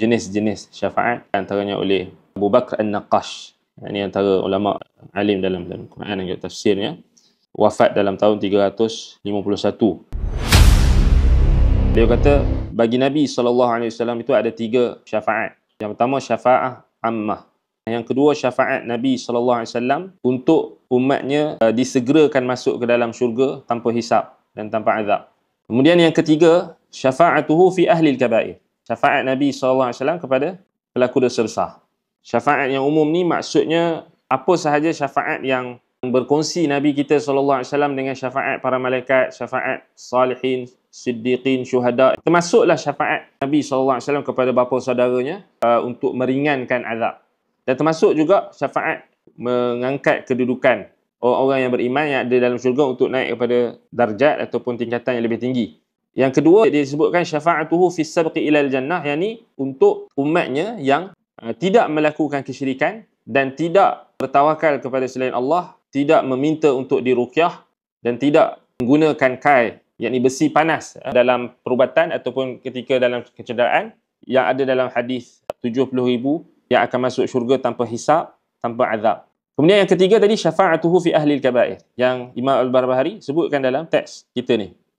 jenis-jenis syafaat antaranya oleh Abu Bakar An-Naqash. Ini antara ulama alim dalam dalam Quran dan juga tafsirnya. Wafat dalam tahun 351. Dia kata bagi Nabi sallallahu alaihi wasallam itu ada tiga syafaat. Yang pertama syafaat ammah. Yang kedua syafaat Nabi sallallahu alaihi wasallam untuk umatnya uh, disegerakan masuk ke dalam syurga tanpa hisap dan tanpa azab. Kemudian yang ketiga syafa'atuhu fi ahli al-kaba'ir syafaat Nabi SAW kepada pelaku dosa besar. Syafaat yang umum ni maksudnya apa sahaja syafaat yang berkongsi Nabi kita SAW dengan syafaat para malaikat, syafaat salihin, siddiqin, syuhada. Termasuklah syafaat Nabi SAW kepada bapa saudaranya uh, untuk meringankan azab. Dan termasuk juga syafaat mengangkat kedudukan orang-orang yang beriman yang ada dalam syurga untuk naik kepada darjat ataupun tingkatan yang lebih tinggi. Yang kedua dia sebutkan syafa'atuhu fi sabqi ila al-jannah yakni untuk umatnya yang uh, tidak melakukan kesyirikan dan tidak bertawakal kepada selain Allah, tidak meminta untuk diruqyah dan tidak menggunakan kai yakni besi panas uh, dalam perubatan ataupun ketika dalam kecederaan yang ada dalam hadis 70000 yang akan masuk syurga tanpa hisap tanpa azab. Kemudian yang ketiga tadi syafa'atuhu fi ahli al-kaba'ir yang Imam Al-Barbahari sebutkan dalam teks kita ni.